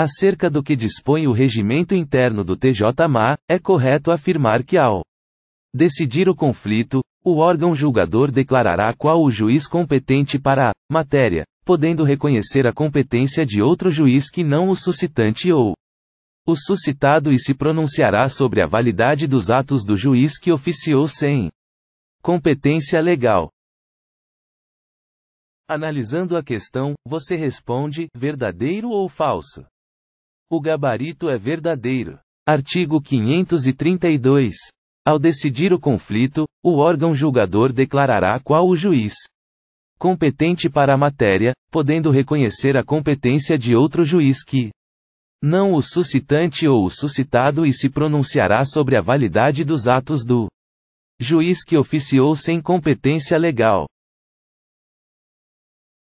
Acerca do que dispõe o regimento interno do TJMA, é correto afirmar que ao decidir o conflito, o órgão julgador declarará qual o juiz competente para a matéria, podendo reconhecer a competência de outro juiz que não o suscitante ou o suscitado e se pronunciará sobre a validade dos atos do juiz que oficiou sem competência legal. Analisando a questão, você responde verdadeiro ou falso? O gabarito é verdadeiro. Artigo 532. Ao decidir o conflito, o órgão julgador declarará qual o juiz competente para a matéria, podendo reconhecer a competência de outro juiz que não o suscitante ou o suscitado e se pronunciará sobre a validade dos atos do juiz que oficiou sem competência legal.